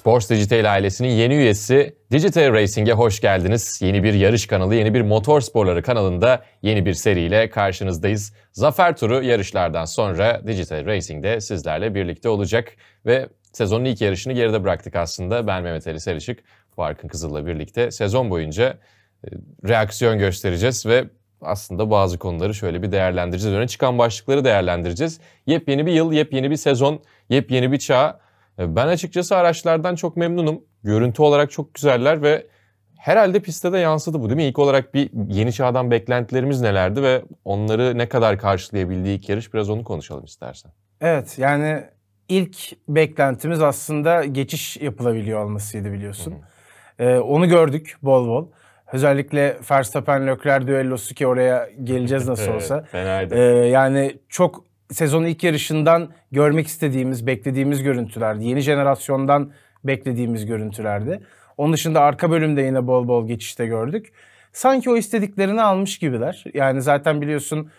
Sports Digital ailesinin yeni üyesi Digital Racing'e hoş geldiniz. Yeni bir yarış kanalı, yeni bir motor sporları kanalında yeni bir seriyle karşınızdayız. Zafer turu yarışlardan sonra Digital Racing'de sizlerle birlikte olacak ve sezonun ilk yarışını geride bıraktık aslında. Ben Mehmet Ali Serişik, Farkın Kızıl'la birlikte sezon boyunca e, reaksiyon göstereceğiz ve aslında bazı konuları şöyle bir değerlendireceğiz. Öne çıkan başlıkları değerlendireceğiz. Yepyeni bir yıl, yepyeni bir sezon, yepyeni bir çağ e, ben açıkçası araçlardan çok memnunum. Görüntü olarak çok güzeller ve herhalde piste de yansıdı bu değil mi? İlk olarak bir yeni çağdan beklentilerimiz nelerdi ve onları ne kadar karşılayabildiği ilk yarış biraz onu konuşalım istersen. Evet yani ilk beklentimiz aslında geçiş yapılabiliyor olmasıydı biliyorsun. Hı hı. Ee, onu gördük bol bol. Özellikle Verstappen Leclerc düellosu ki oraya geleceğiz nasıl olsa. evet, olsa. Fenaydı. Ee, yani çok sezonun ilk yarışından görmek istediğimiz, beklediğimiz görüntülerdi. Yeni jenerasyondan beklediğimiz görüntülerdi. Onun dışında arka bölümde yine bol bol geçişte gördük. Sanki o istediklerini almış gibiler. Yani zaten biliyorsun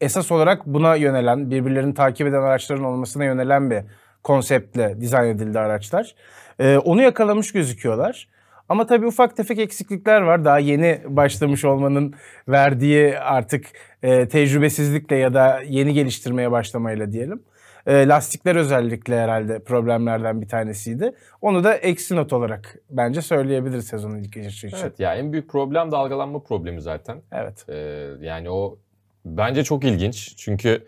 esas olarak buna yönelen, birbirlerini takip eden araçların olmasına yönelen bir konseptle dizayn edildi araçlar. Ee, onu yakalamış gözüküyorlar. Ama tabii ufak tefek eksiklikler var. Daha yeni başlamış olmanın verdiği artık e, tecrübesizlikle ya da yeni geliştirmeye başlamayla diyelim. E, lastikler özellikle herhalde problemlerden bir tanesiydi. Onu da eksi not olarak bence söyleyebiliriz sezonun ilk yarışı için. Evet ya en büyük problem dalgalanma problemi zaten. Evet. E, yani o bence çok ilginç. Çünkü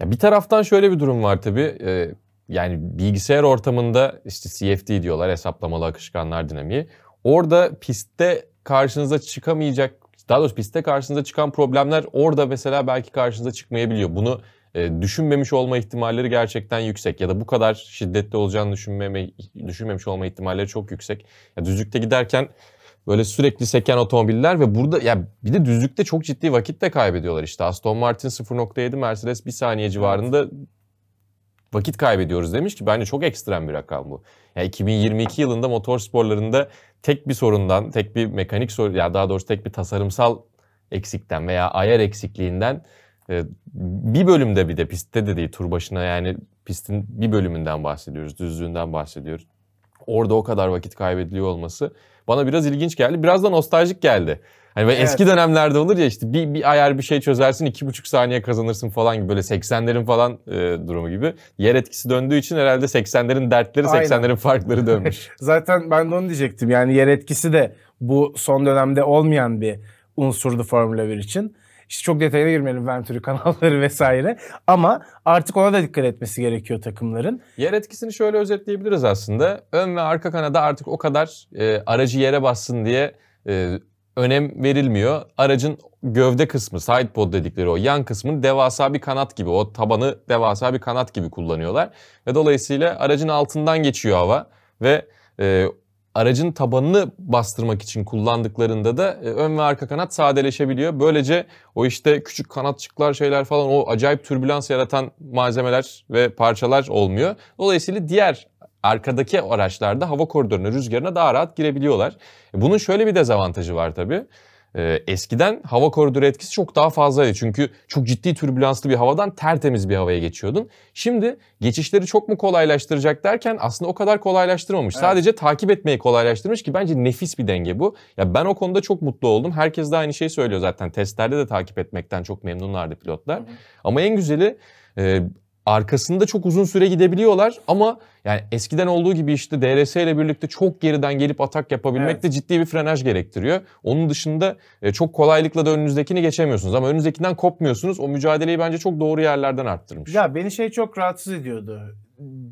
ya bir taraftan şöyle bir durum var tabii. E, yani bilgisayar ortamında işte CFD diyorlar hesaplamalı akışkanlar dinamiği. Orada pistte karşınıza çıkamayacak, daha doğrusu pistte karşınıza çıkan problemler orada mesela belki karşınıza çıkmayabiliyor. Bunu e, düşünmemiş olma ihtimalleri gerçekten yüksek ya da bu kadar şiddetli olacağını düşünmeme, düşünmemiş olma ihtimalleri çok yüksek. Ya düzlükte giderken böyle sürekli seken otomobiller ve burada ya bir de düzlükte çok ciddi vakit de kaybediyorlar işte. Aston Martin 0.7, Mercedes 1 saniye civarında vakit kaybediyoruz demiş ki bence çok ekstrem bir rakam bu. Yani 2022 yılında motor sporlarında tek bir sorundan, tek bir mekanik sorun, ya yani daha doğrusu tek bir tasarımsal eksikten veya ayar eksikliğinden e, bir bölümde bir de pistte de değil tur başına yani pistin bir bölümünden bahsediyoruz, düzlüğünden bahsediyoruz. Orada o kadar vakit kaybediliyor olması bana biraz ilginç geldi. Biraz da nostaljik geldi. Hani evet. eski dönemlerde olur ya işte bir, bir ayar bir şey çözersin iki buçuk saniye kazanırsın falan gibi böyle 80'lerin falan e, durumu gibi. Yer etkisi döndüğü için herhalde 80'lerin dertleri 80'lerin farkları dönmüş. Zaten ben de onu diyecektim yani yer etkisi de bu son dönemde olmayan bir unsurdu Formula 1 için. İşte çok detayına girmeyelim Venturi kanalları vesaire. Ama artık ona da dikkat etmesi gerekiyor takımların. Yer etkisini şöyle özetleyebiliriz aslında. Ön ve arka kanada artık o kadar e, aracı yere bassın diye e, önem verilmiyor. Aracın gövde kısmı, side pod dedikleri o yan kısmın devasa bir kanat gibi, o tabanı devasa bir kanat gibi kullanıyorlar. Ve dolayısıyla aracın altından geçiyor hava ve e, aracın tabanını bastırmak için kullandıklarında da e, ön ve arka kanat sadeleşebiliyor. Böylece o işte küçük kanatçıklar şeyler falan o acayip türbülans yaratan malzemeler ve parçalar olmuyor. Dolayısıyla diğer arkadaki araçlarda hava koridoruna, rüzgarına daha rahat girebiliyorlar. Bunun şöyle bir dezavantajı var tabii. Ee, eskiden hava koridoru etkisi çok daha fazlaydı. Çünkü çok ciddi türbülanslı bir havadan tertemiz bir havaya geçiyordun. Şimdi geçişleri çok mu kolaylaştıracak derken aslında o kadar kolaylaştırmamış. Evet. Sadece takip etmeyi kolaylaştırmış ki bence nefis bir denge bu. Ya ben o konuda çok mutlu oldum. Herkes de aynı şeyi söylüyor zaten. Testlerde de takip etmekten çok memnunlardı pilotlar. Hı hı. Ama en güzeli e, arkasında çok uzun süre gidebiliyorlar ama yani eskiden olduğu gibi işte DRS ile birlikte çok geriden gelip atak yapabilmek evet. de ciddi bir frenaj gerektiriyor. Onun dışında e, çok kolaylıkla da önünüzdekini geçemiyorsunuz ama önünüzdekinden kopmuyorsunuz. O mücadeleyi bence çok doğru yerlerden arttırmış. Ya beni şey çok rahatsız ediyordu.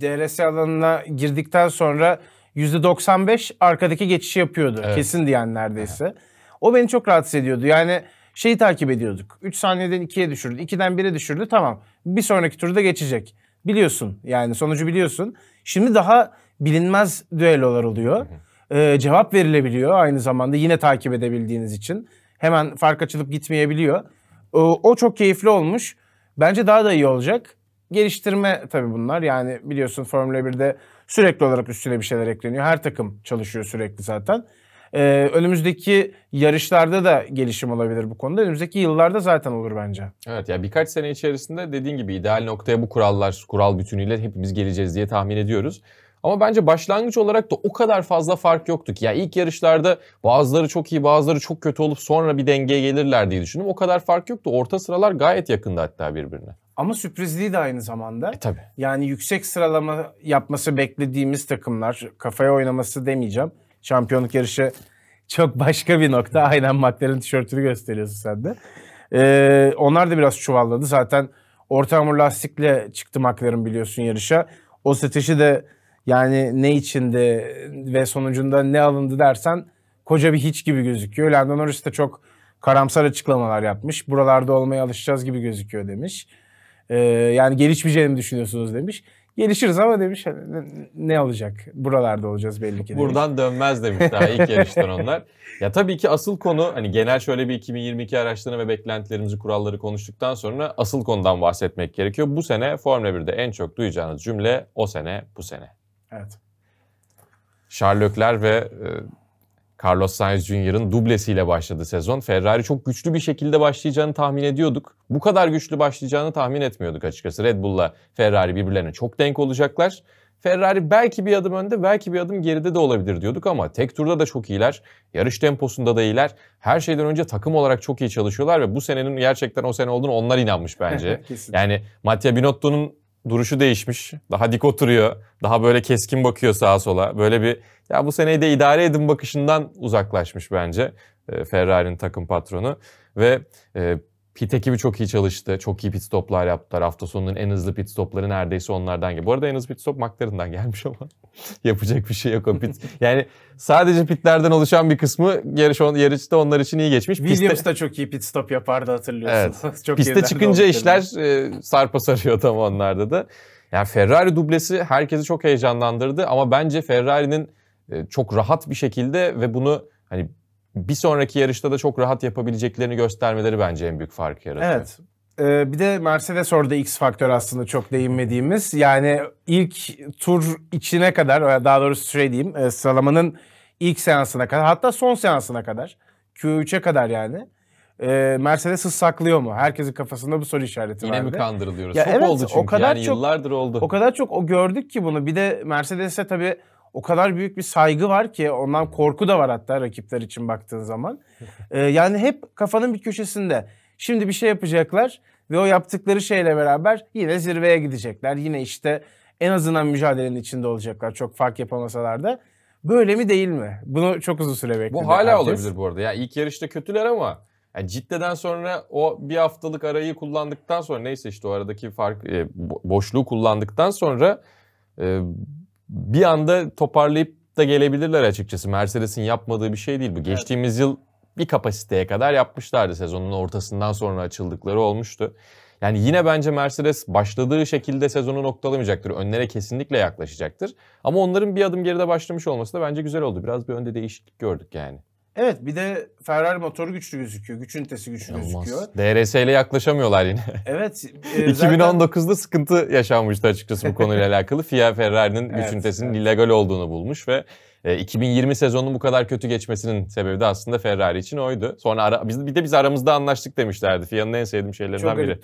DRS alanına girdikten sonra %95 arkadaki geçişi yapıyordu. Evet. Kesin diyen neredeyse. Evet. O beni çok rahatsız ediyordu. Yani şeyi takip ediyorduk. 3 saniyeden 2'ye düşürdü. 2'den 1'e düşürdü tamam. Bir sonraki turda geçecek. Biliyorsun yani sonucu biliyorsun. Şimdi daha bilinmez düellolar oluyor. Ee, cevap verilebiliyor aynı zamanda yine takip edebildiğiniz için. Hemen fark açılıp gitmeyebiliyor. O, ee, o çok keyifli olmuş. Bence daha da iyi olacak. Geliştirme tabii bunlar. Yani biliyorsun Formula 1'de sürekli olarak üstüne bir şeyler ekleniyor. Her takım çalışıyor sürekli zaten. Ee, önümüzdeki yarışlarda da gelişim olabilir bu konuda. Önümüzdeki yıllarda zaten olur bence. Evet ya birkaç sene içerisinde dediğin gibi ideal noktaya bu kurallar, kural bütünüyle hepimiz geleceğiz diye tahmin ediyoruz. Ama bence başlangıç olarak da o kadar fazla fark yoktu ki. Ya ilk yarışlarda bazıları çok iyi bazıları çok kötü olup sonra bir dengeye gelirler diye düşündüm. O kadar fark yoktu. Orta sıralar gayet yakında hatta birbirine. Ama sürprizliği de aynı zamanda. E, tabii. Yani yüksek sıralama yapması beklediğimiz takımlar, kafaya oynaması demeyeceğim Şampiyonluk yarışı çok başka bir nokta. Aynen McLaren tişörtünü gösteriyorsun sen de. Ee, onlar da biraz çuvalladı. Zaten orta hamur lastikle çıktı McLaren biliyorsun yarışa. O strateji de yani ne içinde ve sonucunda ne alındı dersen koca bir hiç gibi gözüküyor. Lando Norris de çok karamsar açıklamalar yapmış. Buralarda olmaya alışacağız gibi gözüküyor demiş. Ee, yani gelişmeyeceğini düşünüyorsunuz demiş. Gelişiriz ama demiş hani ne olacak? Buralarda olacağız belli ki. Demiş. Buradan dönmez demiş daha ilk yarıştan onlar. Ya tabii ki asıl konu hani genel şöyle bir 2022 araçlarını ve beklentilerimizi kuralları konuştuktan sonra asıl konudan bahsetmek gerekiyor. Bu sene Formula 1'de en çok duyacağınız cümle o sene bu sene. Evet. Sherlockler ve e, Carlos Sainz Jr.'ın dublesiyle başladı sezon. Ferrari çok güçlü bir şekilde başlayacağını tahmin ediyorduk. Bu kadar güçlü başlayacağını tahmin etmiyorduk açıkçası. Red Bull'la Ferrari birbirlerine çok denk olacaklar. Ferrari belki bir adım önde, belki bir adım geride de olabilir diyorduk ama tek turda da çok iyiler. Yarış temposunda da iyiler. Her şeyden önce takım olarak çok iyi çalışıyorlar ve bu senenin gerçekten o sene olduğunu onlar inanmış bence. yani Mattia Binotto'nun duruşu değişmiş. Daha dik oturuyor. Daha böyle keskin bakıyor sağa sola. Böyle bir ya bu seneyi de idare edin bakışından uzaklaşmış bence e, Ferrari'nin takım patronu. Ve e, Pit ekibi çok iyi çalıştı. Çok iyi pit stoplar yaptılar. Hafta sonunun en hızlı pit stopları neredeyse onlardan geldi. Bu arada en hızlı pit stop McLaren'dan gelmiş ama yapacak bir şey yok o pit. yani sadece pitlerden oluşan bir kısmı yarış on, yarışta onlar için iyi geçmiş. Williams Piste... da çok iyi pit stop yapardı hatırlıyorsun. Evet. çok Piste çıkınca işler e, sarpa sarıyor tam onlarda da. Yani Ferrari dublesi herkesi çok heyecanlandırdı ama bence Ferrari'nin e, çok rahat bir şekilde ve bunu hani bir sonraki yarışta da çok rahat yapabileceklerini göstermeleri bence en büyük farkı yaratıyor. Evet. Ee, bir de Mercedes orada X faktör aslında çok değinmediğimiz. Yani ilk tur içine kadar, daha doğrusu süre şey diyeyim, e, sıralamanın ilk seansına kadar, hatta son seansına kadar, Q3'e kadar yani e, Mercedes hız saklıyor mu? Herkesin kafasında bu soru işareti Yine vardı. mi kandırılıyoruz? Ya çok evet, oldu çünkü. O kadar yani çok, yıllardır oldu. O kadar çok o gördük ki bunu. Bir de Mercedes'e tabii o kadar büyük bir saygı var ki ondan korku da var hatta rakipler için baktığın zaman. Ee, yani hep kafanın bir köşesinde. Şimdi bir şey yapacaklar ve o yaptıkları şeyle beraber yine zirveye gidecekler. Yine işte en azından mücadelenin içinde olacaklar çok fark yapamasalar da. Böyle mi değil mi? Bunu çok uzun süre bekledim. Bu hala herkes. olabilir bu arada. Ya ilk yarışta kötüler ama yani Cidde'den sonra o bir haftalık arayı kullandıktan sonra neyse işte o aradaki fark e, boşluğu kullandıktan sonra e, bir anda toparlayıp da gelebilirler açıkçası. Mercedes'in yapmadığı bir şey değil bu. Geçtiğimiz yıl bir kapasiteye kadar yapmışlardı sezonun ortasından sonra açıldıkları olmuştu. Yani yine bence Mercedes başladığı şekilde sezonu noktalamayacaktır. Önlere kesinlikle yaklaşacaktır. Ama onların bir adım geride başlamış olması da bence güzel oldu. Biraz bir önde değişiklik gördük yani. Evet bir de Ferrari motoru güçlü gözüküyor. Güç ünitesi güçlü Olmaz. gözüküyor. DRS ile yaklaşamıyorlar yine. Evet. E, zaten... 2019'da sıkıntı yaşanmıştı açıkçası bu konuyla alakalı. FIA Ferrari'nin evet, güç ünitesinin evet. illegal olduğunu bulmuş ve 2020 e, sezonunun bu kadar kötü geçmesinin sebebi de aslında Ferrari için oydu. Sonra ara, biz, bir de biz aramızda anlaştık demişlerdi. FIA'nın en sevdiğim şeylerinden çok biri.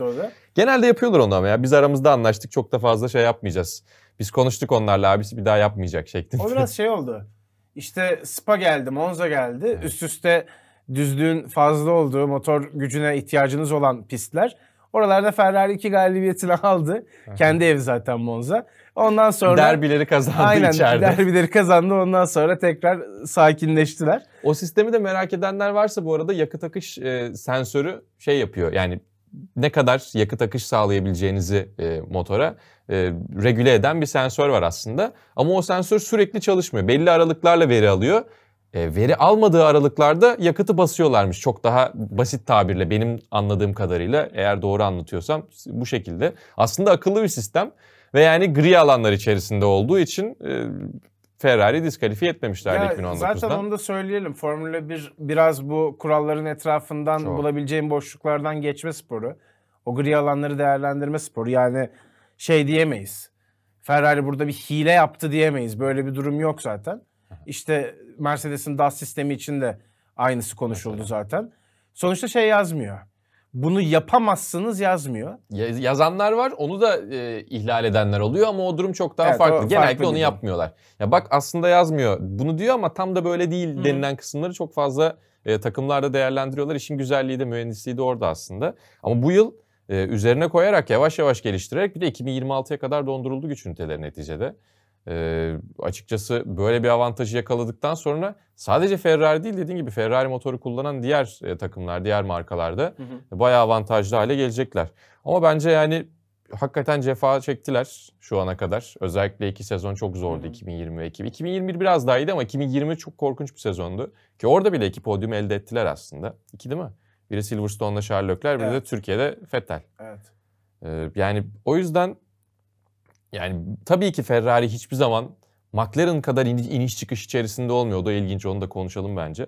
Genelde yapıyorlar onu ama ya. Biz aramızda anlaştık çok da fazla şey yapmayacağız. Biz konuştuk onlarla abisi bir daha yapmayacak şeklinde. O biraz şey oldu. İşte Spa geldi, Monza geldi. Evet. Üst üste düzlüğün fazla olduğu, motor gücüne ihtiyacınız olan pistler. Oralarda Ferrari iki galibiyetini aldı. Kendi evi zaten Monza. Ondan sonra... Derbileri kazandı aynen, içeride. Aynen derbileri kazandı. Ondan sonra tekrar sakinleştiler. O sistemi de merak edenler varsa bu arada yakıt akış e, sensörü şey yapıyor. Yani ne kadar yakıt akış sağlayabileceğinizi e, motora e, regüle eden bir sensör var aslında. Ama o sensör sürekli çalışmıyor. Belli aralıklarla veri alıyor. E, veri almadığı aralıklarda yakıtı basıyorlarmış. Çok daha basit tabirle benim anladığım kadarıyla eğer doğru anlatıyorsam bu şekilde. Aslında akıllı bir sistem ve yani gri alanlar içerisinde olduğu için e, Ferrari diskalifiye etmemişlerdi ya 2019'da. Zaten onu da söyleyelim. Formula 1 biraz bu kuralların etrafından Çok. bulabileceğin boşluklardan geçme sporu. O gri alanları değerlendirme sporu. Yani şey diyemeyiz. Ferrari burada bir hile yaptı diyemeyiz. Böyle bir durum yok zaten. İşte Mercedes'in DAS sistemi için de aynısı konuşuldu zaten. Sonuçta şey yazmıyor bunu yapamazsınız yazmıyor. Ya, yazanlar var onu da e, ihlal edenler oluyor ama o durum çok daha evet, farklı. O, Genellikle farklı onu gibi. yapmıyorlar. Ya bak aslında yazmıyor bunu diyor ama tam da böyle değil hı denilen kısımları çok fazla e, takımlarda değerlendiriyorlar. İşin güzelliği de mühendisliği de orada aslında. Ama bu yıl e, üzerine koyarak yavaş yavaş geliştirerek bir de 2026'ya kadar donduruldu güç üniteleri neticede. E, açıkçası böyle bir avantajı yakaladıktan sonra sadece Ferrari değil dediğin gibi Ferrari motoru kullanan diğer e, takımlar, diğer markalarda hı hı. bayağı avantajlı hale gelecekler. Ama bence yani hakikaten cefa çektiler şu ana kadar. Özellikle iki sezon çok zordu hı hı. 2020 ve 2021 biraz daha iyiydi ama 2020 çok korkunç bir sezondu. Ki orada bile iki podyum elde ettiler aslında. İki değil mi? Biri Silverstone'da Charles Leclerc, biri evet. de Türkiye'de Vettel. Evet. Ee, yani o yüzden yani tabii ki Ferrari hiçbir zaman McLaren kadar iniş, çıkış içerisinde olmuyor. O da ilginç onu da konuşalım bence.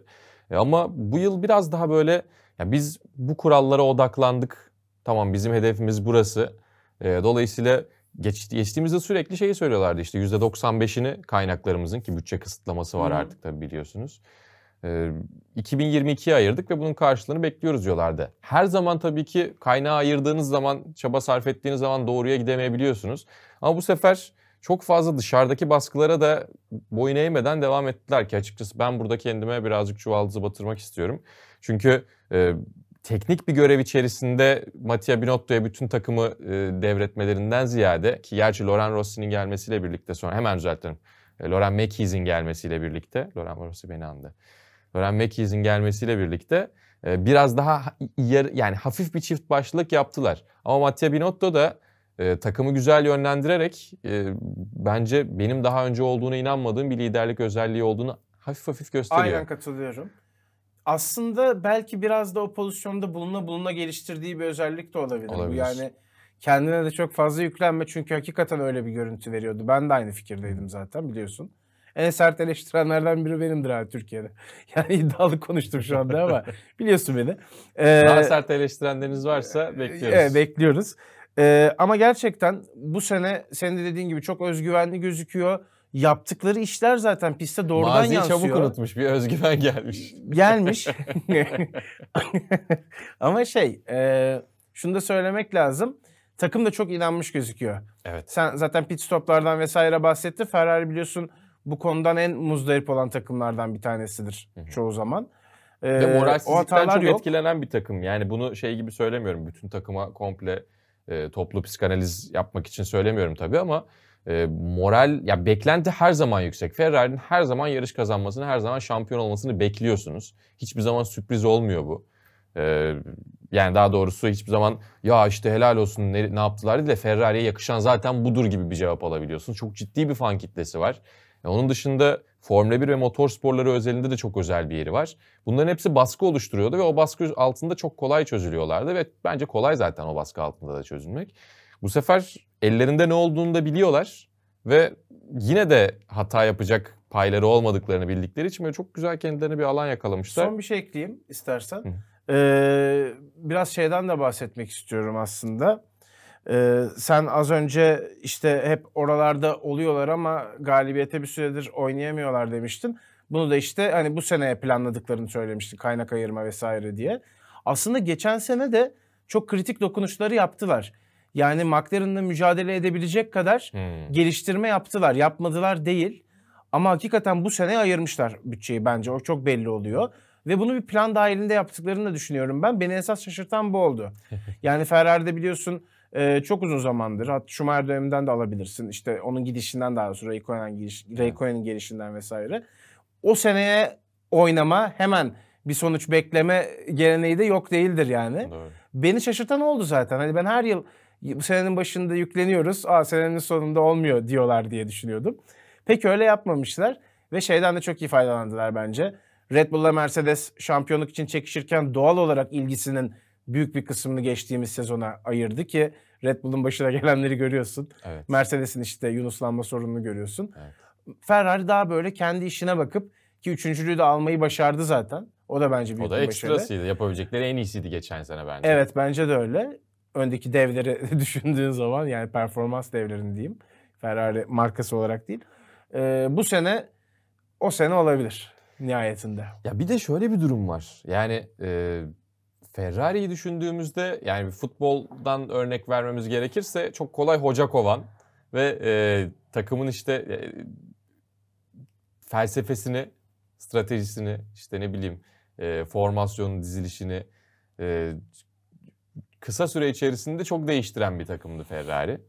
E, ama bu yıl biraz daha böyle yani biz bu kurallara odaklandık. Tamam bizim hedefimiz burası. E, dolayısıyla geç, geçtiğimizde sürekli şeyi söylüyorlardı işte %95'ini kaynaklarımızın ki bütçe kısıtlaması var artık tabii biliyorsunuz. 2022'ye ee, ayırdık ve bunun karşılığını bekliyoruz diyorlardı. Her zaman tabii ki kaynağı ayırdığınız zaman, çaba sarf ettiğiniz zaman doğruya gidemeyebiliyorsunuz. Ama bu sefer çok fazla dışarıdaki baskılara da boyun eğmeden devam ettiler ki açıkçası ben burada kendime birazcık çuvaldızı batırmak istiyorum. Çünkü e, teknik bir görev içerisinde Mattia Binotto'ya bütün takımı e, devretmelerinden ziyade ki gerçi Loren Rossi'nin gelmesiyle birlikte sonra hemen düzeltirim. E, Loren McKees'in gelmesiyle birlikte Loren Rossi beni andı Loren Mackeyes'in gelmesiyle birlikte e, biraz daha yer, yani hafif bir çift başlık yaptılar. Ama Mattia Binotto da e, takımı güzel yönlendirerek e, bence benim daha önce olduğuna inanmadığım bir liderlik özelliği olduğunu hafif hafif gösteriyor. Aynen katılıyorum. Aslında belki biraz da o pozisyonda buluna buluna geliştirdiği bir özellik de olabilir. olabilir. Yani kendine de çok fazla yüklenme çünkü hakikaten öyle bir görüntü veriyordu. Ben de aynı fikirdeydim zaten biliyorsun en sert eleştirenlerden biri benimdir abi Türkiye'de. Yani iddialı konuştum şu anda ama biliyorsun beni. Ee, Daha sert eleştirenleriniz varsa e, bekliyoruz. Evet bekliyoruz. Ee, ama gerçekten bu sene senin de dediğin gibi çok özgüvenli gözüküyor yaptıkları işler zaten piste doğrudan Maziyi yansıyor. çabuk unutmuş bir özgüven gelmiş. Gelmiş. Ama şey e, şunu da söylemek lazım. Takım da çok inanmış gözüküyor. Evet. Sen zaten pit stoplardan vesaire bahsetti. Ferrari biliyorsun bu konudan en muzdarip olan takımlardan bir tanesidir çoğu zaman. Ee, Ve moralsizlikten çok yok. etkilenen bir takım. Yani bunu şey gibi söylemiyorum. Bütün takıma komple e, toplu psikanaliz yapmak için söylemiyorum tabii ama e, moral ya beklenti her zaman yüksek. Ferrari'nin her zaman yarış kazanmasını, her zaman şampiyon olmasını bekliyorsunuz. Hiçbir zaman sürpriz olmuyor bu. E, yani daha doğrusu hiçbir zaman ya işte helal olsun ne, ne yaptılar diye de Ferrari'ye yakışan zaten budur gibi bir cevap alabiliyorsunuz. Çok ciddi bir fan kitlesi var. E, onun dışında Formula 1 ve motor sporları özelinde de çok özel bir yeri var. Bunların hepsi baskı oluşturuyordu ve o baskı altında çok kolay çözülüyorlardı ve bence kolay zaten o baskı altında da çözülmek. Bu sefer ellerinde ne olduğunu da biliyorlar ve yine de hata yapacak payları olmadıklarını bildikleri için çok güzel kendilerine bir alan yakalamışlar. Son bir şey ekleyeyim istersen. Ee, biraz şeyden de bahsetmek istiyorum aslında. Ee, sen az önce işte hep oralarda oluyorlar ama galibiyete bir süredir oynayamıyorlar demiştin. Bunu da işte hani bu seneye planladıklarını söylemiştin kaynak ayırma vesaire diye. Aslında geçen sene de çok kritik dokunuşları yaptılar. Yani McLaren'la mücadele edebilecek kadar hmm. geliştirme yaptılar. Yapmadılar değil. Ama hakikaten bu sene ayırmışlar bütçeyi bence. O çok belli oluyor. Ve bunu bir plan dahilinde yaptıklarını da düşünüyorum ben. Beni esas şaşırtan bu oldu. Yani Ferrari'de biliyorsun e, çok uzun zamandır. Hatta Schumacher döneminden de alabilirsin. İşte onun gidişinden daha sonra Raikkonen'in giriş, Raikkonen'in gelişinden vesaire. O seneye oynama hemen bir sonuç bekleme geleneği de yok değildir yani. Doğru. Beni şaşırtan oldu zaten. Hani ben her yıl bu senenin başında yükleniyoruz. Aa senenin sonunda olmuyor diyorlar diye düşünüyordum. Pek öyle yapmamışlar ve şeyden de çok iyi faydalandılar bence. Red Bull'la Mercedes şampiyonluk için çekişirken doğal olarak ilgisinin büyük bir kısmını geçtiğimiz sezona ayırdı ki Red Bull'un başına gelenleri görüyorsun. Evet. Mercedes'in işte Yunuslanma sorununu görüyorsun. Evet. Ferrari daha böyle kendi işine bakıp ki üçüncülüğü de almayı başardı zaten. O da bence büyük bir başarı. O da ekstrasıydı. Başarı. Yapabilecekleri en iyisiydi geçen sene bence. Evet bence de öyle. Öndeki devleri düşündüğün zaman yani performans devlerini diyeyim. Ferrari markası olarak değil. Ee, bu sene o sene olabilir nihayetinde. Ya bir de şöyle bir durum var. Yani e, Ferrari'yi düşündüğümüzde yani futboldan örnek vermemiz gerekirse çok kolay hoca kovan ve e, takımın işte e, felsefesini, stratejisini, işte ne bileyim e, formasyonun dizilişini e, kısa süre içerisinde çok değiştiren bir takımdı Ferrari.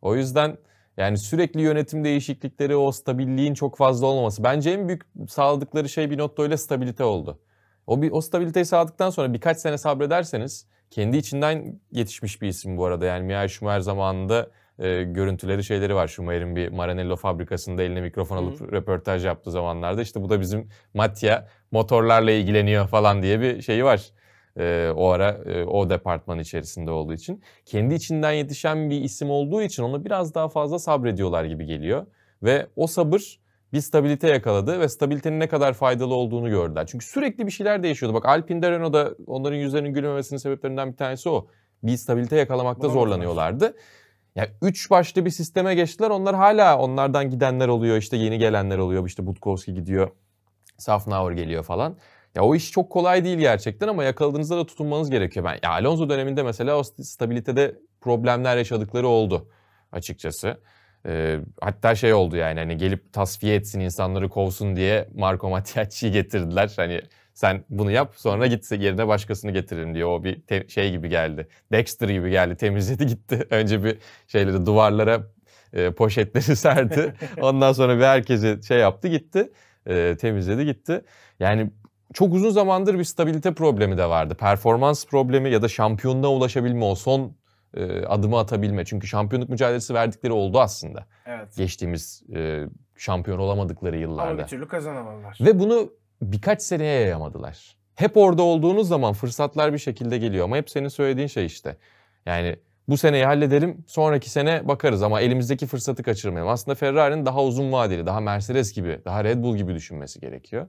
O yüzden yani sürekli yönetim değişiklikleri, o stabilliğin çok fazla olmaması. Bence en büyük sağladıkları şey Binotto ile stabilite oldu. O, bir, o stabiliteyi sağladıktan sonra birkaç sene sabrederseniz kendi içinden yetişmiş bir isim bu arada. Yani Mihal Schumacher zamanında e, görüntüleri şeyleri var. Schumacher'in bir Maranello fabrikasında eline mikrofon alıp Hı-hı. röportaj yaptığı zamanlarda işte bu da bizim Mattia motorlarla ilgileniyor falan diye bir şeyi var. E, o ara e, o departman içerisinde olduğu için. Kendi içinden yetişen bir isim olduğu için ona biraz daha fazla sabrediyorlar gibi geliyor. Ve o sabır bir stabilite yakaladı ve stabilitenin ne kadar faydalı olduğunu gördüler. Çünkü sürekli bir şeyler değişiyordu. Bak Alpine Renault'da onların yüzlerinin gülmemesinin sebeplerinden bir tanesi o. Bir stabilite yakalamakta Buna zorlanıyorlardı. Ya yani üç başlı bir sisteme geçtiler. Onlar hala onlardan gidenler oluyor. İşte yeni gelenler oluyor. İşte Budkowski gidiyor. Safnauer geliyor falan. Ya o iş çok kolay değil gerçekten ama yakaladığınızda da tutunmanız gerekiyor. Ben ya Alonso döneminde mesela o stabilitede problemler yaşadıkları oldu açıkçası. E, hatta şey oldu yani hani gelip tasfiye etsin insanları kovsun diye Marco Mattiacci'yi getirdiler. Hani sen bunu yap sonra gitse yerine başkasını getirin diye o bir te- şey gibi geldi. Dexter gibi geldi temizledi gitti. Önce bir şeyleri duvarlara e, poşetleri serdi. Ondan sonra bir herkese şey yaptı gitti. E, temizledi gitti. Yani çok uzun zamandır bir stabilite problemi de vardı. Performans problemi ya da şampiyonluğa ulaşabilme o son e, adımı atabilme. Çünkü şampiyonluk mücadelesi verdikleri oldu aslında. Evet. Geçtiğimiz e, şampiyon olamadıkları yıllarda. Ama bir türlü kazanamadılar. Ve bunu birkaç seneye yayamadılar. Hep orada olduğunuz zaman fırsatlar bir şekilde geliyor ama hep senin söylediğin şey işte. Yani bu seneyi halledelim, sonraki sene bakarız ama elimizdeki fırsatı kaçırmayalım. Aslında Ferrari'nin daha uzun vadeli, daha Mercedes gibi, daha Red Bull gibi düşünmesi gerekiyor.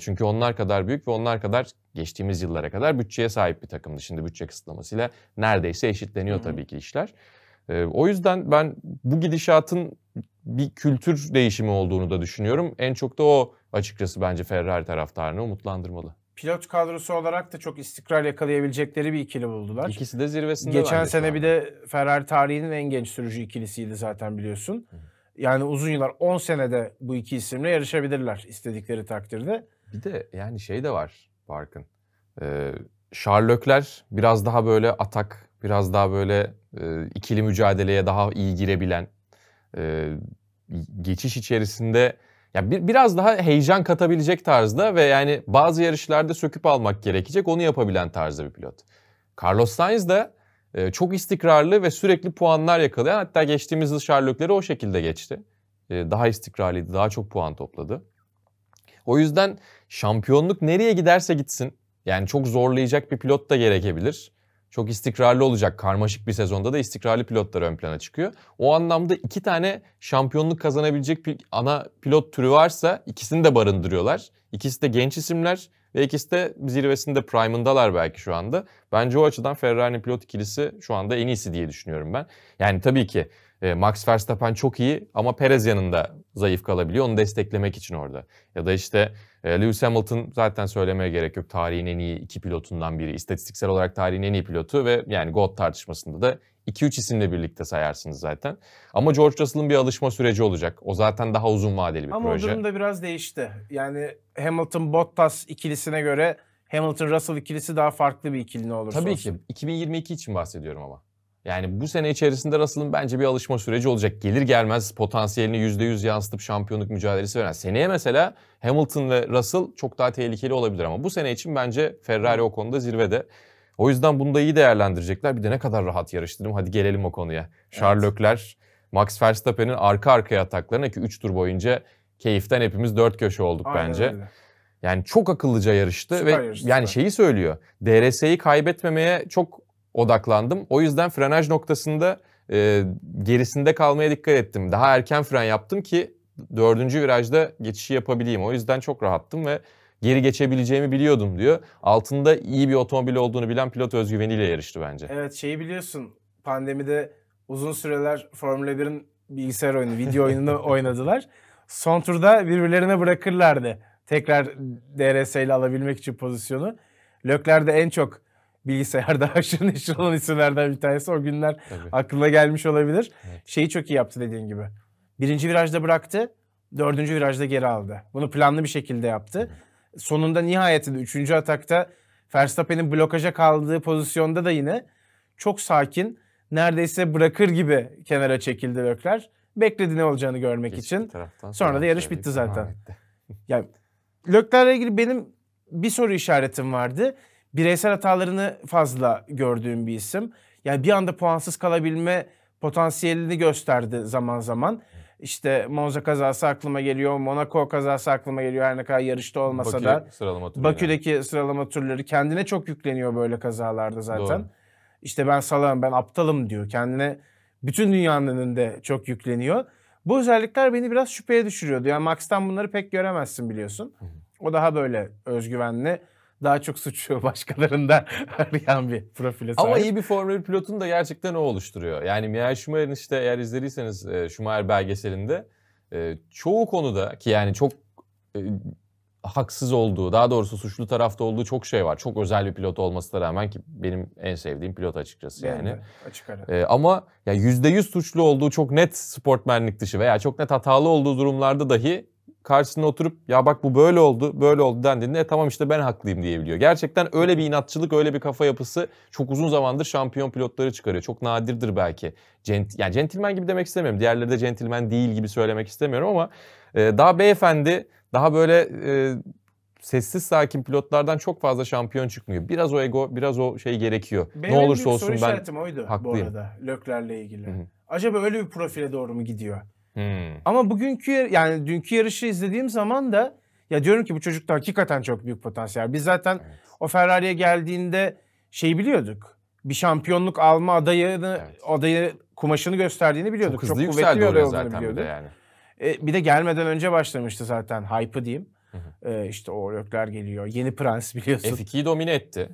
Çünkü onlar kadar büyük ve onlar kadar geçtiğimiz yıllara kadar bütçeye sahip bir takımdı. Şimdi bütçe kısıtlamasıyla neredeyse eşitleniyor tabii ki işler. O yüzden ben bu gidişatın bir kültür değişimi olduğunu da düşünüyorum. En çok da o açıkçası bence Ferrari taraftarını umutlandırmalı. Pilot kadrosu olarak da çok istikrar yakalayabilecekleri bir ikili buldular. İkisi de zirvesinde. Geçen sene bir de Ferrari tarihinin en genç sürücü ikilisiydi zaten biliyorsun. Hı. Yani uzun yıllar 10 senede bu iki isimle yarışabilirler istedikleri takdirde. Bir de yani şey de var Barkın. Ee, Sherlockler biraz daha böyle atak, biraz daha böyle e, ikili mücadeleye daha iyi girebilen, e, geçiş içerisinde ya bir, biraz daha heyecan katabilecek tarzda ve yani bazı yarışlarda söküp almak gerekecek onu yapabilen tarzda bir pilot. Carlos Sainz de ee, çok istikrarlı ve sürekli puanlar yakalayan hatta geçtiğimiz yıl Sherlock'leri o şekilde geçti. Ee, daha istikrarlıydı, daha çok puan topladı. O yüzden şampiyonluk nereye giderse gitsin yani çok zorlayacak bir pilot da gerekebilir. Çok istikrarlı olacak. Karmaşık bir sezonda da istikrarlı pilotlar ön plana çıkıyor. O anlamda iki tane şampiyonluk kazanabilecek ana pilot türü varsa ikisini de barındırıyorlar. İkisi de genç isimler. Ve ikisi de zirvesinde prime'ındalar belki şu anda. Bence o açıdan Ferrari pilot ikilisi şu anda en iyisi diye düşünüyorum ben. Yani tabii ki e, Max Verstappen çok iyi ama Perez yanında zayıf kalabiliyor. Onu desteklemek için orada. Ya da işte e, Lewis Hamilton zaten söylemeye gerek yok. Tarihin en iyi iki pilotundan biri. İstatistiksel olarak tarihin en iyi pilotu ve yani God tartışmasında da 2-3 isimle birlikte sayarsınız zaten. Ama George Russell'ın bir alışma süreci olacak. O zaten daha uzun vadeli bir Ama proje. Ama o durumda biraz değişti. Yani Hamilton-Bottas ikilisine göre Hamilton-Russell ikilisi daha farklı bir ikili ne olursa Tabii olsun. ki. 2022 için bahsediyorum ama. Yani bu sene içerisinde Russell'ın bence bir alışma süreci olacak. Gelir gelmez potansiyelini %100 yansıtıp şampiyonluk mücadelesi veren. Seneye mesela Hamilton ve Russell çok daha tehlikeli olabilir ama bu sene için bence Ferrari o konuda zirvede. O yüzden bunu da iyi değerlendirecekler. Bir de ne kadar rahat yarıştırdım. Hadi gelelim o konuya. Evet. Max Verstappen'in arka arkaya ataklarına ki 3 tur boyunca keyiften hepimiz dört köşe olduk Aynen bence. Öyle. Yani çok akıllıca yarıştı Süper ve yarıştı. yani şeyi söylüyor. DRS'yi kaybetmemeye çok odaklandım. O yüzden frenaj noktasında e, gerisinde kalmaya dikkat ettim. Daha erken fren yaptım ki dördüncü virajda geçişi yapabileyim. O yüzden çok rahattım ve geri geçebileceğimi biliyordum diyor. Altında iyi bir otomobil olduğunu bilen pilot özgüveniyle yarıştı bence. Evet şeyi biliyorsun pandemide uzun süreler Formula 1'in bilgisayar oyunu, video oyununu oynadılar. Son turda birbirlerine bırakırlardı. Tekrar DRS ile alabilmek için pozisyonu. Lökler de en çok bilgisayarda aşırı neşir olan isimlerden bir tanesi. O günler Tabii. aklına gelmiş olabilir. Evet. Şeyi çok iyi yaptı dediğin gibi. Birinci virajda bıraktı, dördüncü virajda geri aldı. Bunu planlı bir şekilde yaptı sonunda nihayetinde 3. atakta Verstappen'in blokaja kaldığı pozisyonda da yine çok sakin neredeyse bırakır gibi kenara çekildi Lökler. Bekledi ne olacağını görmek Geçti için. Sonra, da yarış şey bitti zaten. yani Lökler'le ilgili benim bir soru işaretim vardı. Bireysel hatalarını fazla gördüğüm bir isim. Yani bir anda puansız kalabilme potansiyelini gösterdi zaman zaman. İşte Monza kazası aklıma geliyor. Monaco kazası aklıma geliyor her ne kadar yarışta olmasa Bakü, da. Sıralama türü Bakü'deki yani. sıralama türleri kendine çok yükleniyor böyle kazalarda zaten. Doğru. İşte ben salağım ben aptalım diyor. Kendine bütün dünyanın önünde çok yükleniyor. Bu özellikler beni biraz şüpheye düşürüyordu. Yani Max'tan bunları pek göremezsin biliyorsun. O daha böyle özgüvenli daha çok suçu başkalarından arayan bir profile sahip. Ama iyi bir Formula 1 pilotunu da gerçekten o oluşturuyor. Yani Michael Schumacher'ın işte eğer izlediyseniz e, Schumacher belgeselinde e, çoğu konuda ki yani çok e, haksız olduğu, daha doğrusu suçlu tarafta olduğu çok şey var. Çok özel bir pilot olmasına rağmen ki benim en sevdiğim pilot açıkçası yani. yani. Açık ara. Ee, ama ya %100 suçlu olduğu çok net sportmenlik dışı veya çok net hatalı olduğu durumlarda dahi karşısına oturup ya bak bu böyle oldu, böyle oldu dendiğinde e, tamam işte ben haklıyım diyebiliyor. Gerçekten öyle bir inatçılık, öyle bir kafa yapısı çok uzun zamandır şampiyon pilotları çıkarıyor. Çok nadirdir belki. Cent yani centilmen gibi demek istemiyorum. Diğerleri de centilmen değil gibi söylemek istemiyorum ama e, daha beyefendi, daha böyle e, sessiz sakin pilotlardan çok fazla şampiyon çıkmıyor. Biraz o ego, biraz o şey gerekiyor. Benim ne olursa olsun ben oydu haklıyım. bu arada Lökler'le ilgili. Hı hı. Acaba öyle bir profile doğru mu gidiyor? Hmm. Ama bugünkü yani dünkü yarışı izlediğim zaman da ya diyorum ki bu çocukta hakikaten çok büyük potansiyel. Biz zaten evet. o Ferrari'ye geldiğinde şey biliyorduk. Bir şampiyonluk alma adayını, evet. adayı kumaşını gösterdiğini biliyorduk. Çok hızlı çok kuvvetli oraya zaten biliyorduk. bir de yani. E, bir de gelmeden önce başlamıştı zaten hype'ı diyeyim. Hı E, işte o Lökler geliyor. Yeni Prens biliyorsun. F2'yi domine etti.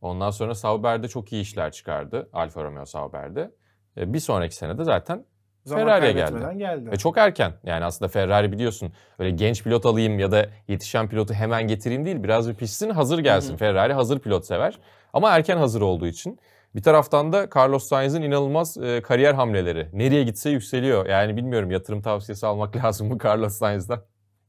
Ondan sonra Sauber'de çok iyi işler çıkardı. Alfa Romeo Sauber'de. E, bir sonraki sene de zaten Zaman Ferrari'ye geldi. geldi. Ve çok erken. Yani aslında Ferrari biliyorsun öyle genç pilot alayım ya da yetişen pilotu hemen getireyim değil. Biraz bir pişsin hazır gelsin. Hı-hı. Ferrari hazır pilot sever. Ama erken hazır olduğu için. Bir taraftan da Carlos Sainz'in inanılmaz e, kariyer hamleleri. Nereye gitse yükseliyor. Yani bilmiyorum yatırım tavsiyesi almak lazım mı Carlos Sainz'dan?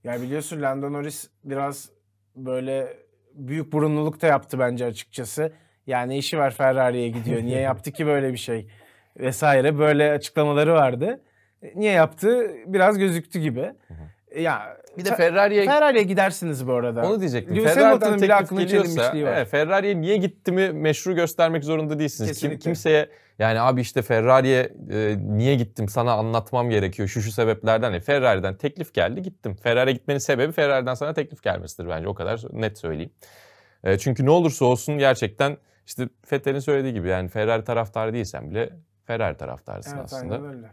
Yani biliyorsun Lando Norris biraz böyle büyük burunluluk da yaptı bence açıkçası. Yani işi var Ferrari'ye gidiyor. Niye yaptı ki böyle bir şey? vesaire böyle açıklamaları vardı. E, niye yaptı? Biraz gözüktü gibi. Hı hı. E, ya bir de Ferrari'ye Ferrari'ye gidersiniz bu arada. Onu diyecektim. Lewis Ferrari'den bile aklına geliyorsa, var. E, Ferrari'ye niye gitti mi meşru göstermek zorunda değilsiniz. Kim, kimseye yani abi işte Ferrari'ye e, niye gittim sana anlatmam gerekiyor şu şu sebeplerden. E, Ferrari'den teklif geldi gittim. Ferrari'ye gitmenin sebebi Ferrari'den sana teklif gelmesidir bence o kadar net söyleyeyim. E, çünkü ne olursa olsun gerçekten işte Fettel'in söylediği gibi yani Ferrari taraftarı değilsen bile Ferrari taraftarısın evet, aslında. Aynen öyle.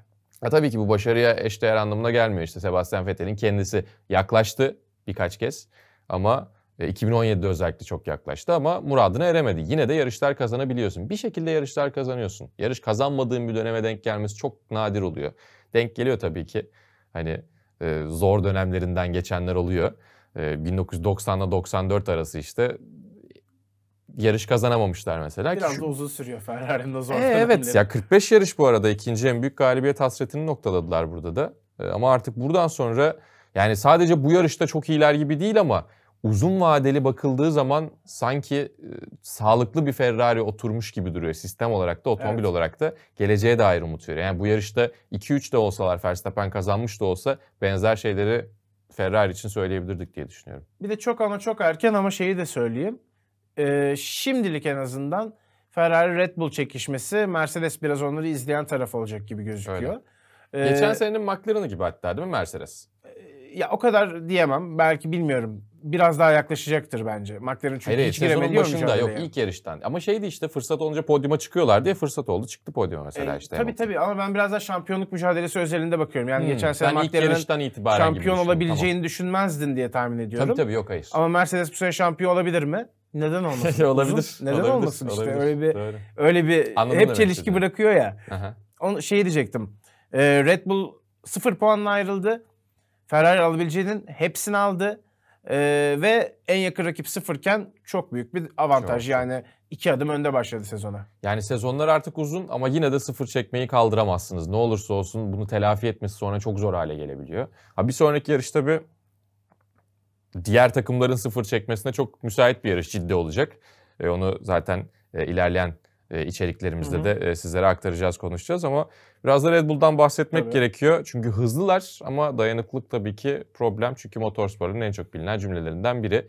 Ya tabii ki bu başarıya eşdeğer anlamına gelmiyor. işte. Sebastian Vettel'in kendisi yaklaştı birkaç kez ama 2017'de e, özellikle çok yaklaştı ama muradına eremedi. Yine de yarışlar kazanabiliyorsun. Bir şekilde yarışlar kazanıyorsun. Yarış kazanmadığın bir döneme denk gelmesi çok nadir oluyor. Denk geliyor tabii ki. Hani e, zor dönemlerinden geçenler oluyor. E, 1990'la 94 arası işte yarış kazanamamışlar mesela. Biraz da uzun sürüyor Ferrari'nin o zor. E, evet ya 45 yarış bu arada ikinci en büyük galibiyet hasretini noktaladılar burada da. E, ama artık buradan sonra yani sadece bu yarışta çok iyiler gibi değil ama uzun vadeli bakıldığı zaman sanki e, sağlıklı bir Ferrari oturmuş gibi duruyor. Sistem olarak da otomobil evet. olarak da geleceğe dair umut veriyor. Yani bu yarışta 2-3 de olsalar Verstappen kazanmış da olsa benzer şeyleri Ferrari için söyleyebilirdik diye düşünüyorum. Bir de çok ama çok erken ama şeyi de söyleyeyim e, şimdilik en azından Ferrari Red Bull çekişmesi Mercedes biraz onları izleyen taraf olacak gibi gözüküyor. Öyle. Ee, Geçen senenin McLaren'ı gibi hatta değil mi Mercedes? Ee, ya o kadar diyemem. Belki bilmiyorum. Biraz daha yaklaşacaktır bence. McLaren çünkü Hayır, hiç giremedi başında yok ilk yarıştan. Ama şeydi işte fırsat olunca podyuma çıkıyorlar diye fırsat oldu. Çıktı podyuma mesela e, işte. Tabii tabii ama ben biraz daha şampiyonluk mücadelesi özelinde bakıyorum. Yani hmm, geçen sene McLaren'ın şampiyon olabileceğini tamam. düşünmezdin diye tahmin ediyorum. Tabii tabii yok hayır. Ama Mercedes bu sene şampiyon olabilir mi? Neden olmasın? olabilir. Uzun. Neden olabilir, olmasın olabilir. işte öyle bir Doğru. öyle bir Anladım hep çelişki dedi. bırakıyor ya. Aha. Onu şey diyecektim. Ee, Red Bull sıfır puanla ayrıldı. Ferrari alabileceğinin hepsini aldı. Ee, ve en yakın rakip sıfırken çok büyük bir avantaj. Çok. Yani iki adım önde başladı sezona. Yani sezonlar artık uzun ama yine de sıfır çekmeyi kaldıramazsınız. Ne olursa olsun bunu telafi etmesi sonra çok zor hale gelebiliyor. Ha bir sonraki yarışta bir diğer takımların sıfır çekmesine çok müsait bir yarış ciddi olacak. E, onu zaten e, ilerleyen e, içeriklerimizde hı hı. de e, sizlere aktaracağız, konuşacağız ama biraz da Red Bull'dan bahsetmek tabii. gerekiyor. Çünkü hızlılar ama dayanıklılık tabii ki problem. Çünkü motorsporun en çok bilinen cümlelerinden biri.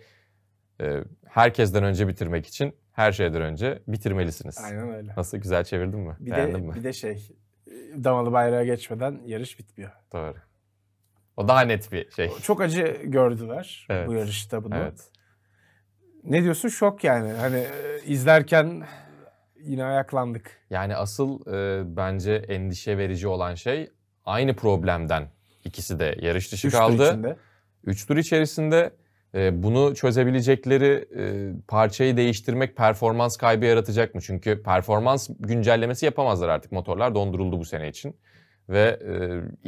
E, herkesten önce bitirmek için her şeyden önce bitirmelisiniz. Aynen öyle. Nasıl güzel çevirdim mi? Bir Beğendin de, mi? Bir de şey e, damalı bayrağa geçmeden yarış bitmiyor. Doğru. O daha net bir şey. Çok acı gördüler evet. bu yarışta bunu. Evet. Ne diyorsun? Şok yani. Hani e, izlerken yine ayaklandık. Yani asıl e, bence endişe verici olan şey aynı problemden ikisi de yarış dışı Üç kaldı. Tur içinde. Üç tur içerisinde e, bunu çözebilecekleri e, parçayı değiştirmek performans kaybı yaratacak mı? Çünkü performans güncellemesi yapamazlar artık motorlar donduruldu bu sene için ve e,